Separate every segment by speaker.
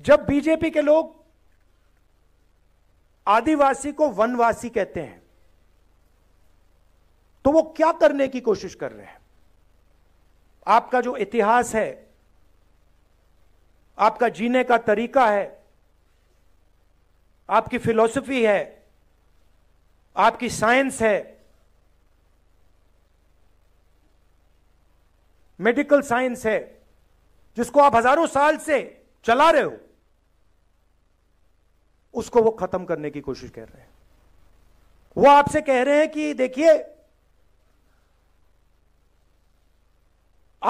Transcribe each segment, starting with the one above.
Speaker 1: जब बीजेपी के लोग आदिवासी को वनवासी कहते हैं तो वो क्या करने की कोशिश कर रहे हैं आपका जो इतिहास है आपका जीने का तरीका है आपकी फिलॉसफी है आपकी साइंस है मेडिकल साइंस है जिसको आप हजारों साल से चला रहे हो उसको वो खत्म करने की कोशिश कर रहे हैं वो आपसे कह रहे हैं कि देखिए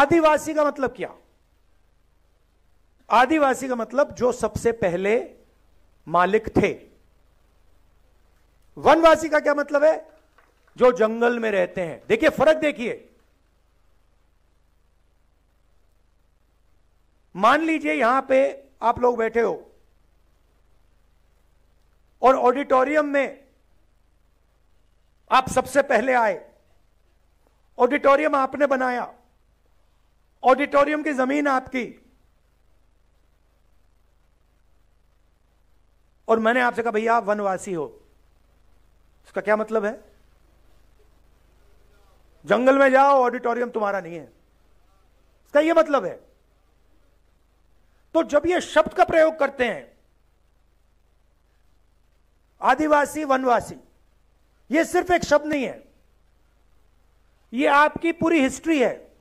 Speaker 1: आदिवासी का मतलब क्या आदिवासी का मतलब जो सबसे पहले मालिक थे वनवासी का क्या मतलब है जो जंगल में रहते हैं देखिए फर्क देखिए मान लीजिए यहां पे आप लोग बैठे हो और ऑडिटोरियम में आप सबसे पहले आए ऑडिटोरियम आपने बनाया ऑडिटोरियम की जमीन आपकी और मैंने आपसे कहा भैया आप वनवासी हो इसका क्या मतलब है जंगल में जाओ ऑडिटोरियम तुम्हारा नहीं है इसका यह मतलब है तो जब ये शब्द का प्रयोग करते हैं आदिवासी वनवासी ये सिर्फ एक शब्द नहीं है
Speaker 2: ये आपकी पूरी हिस्ट्री है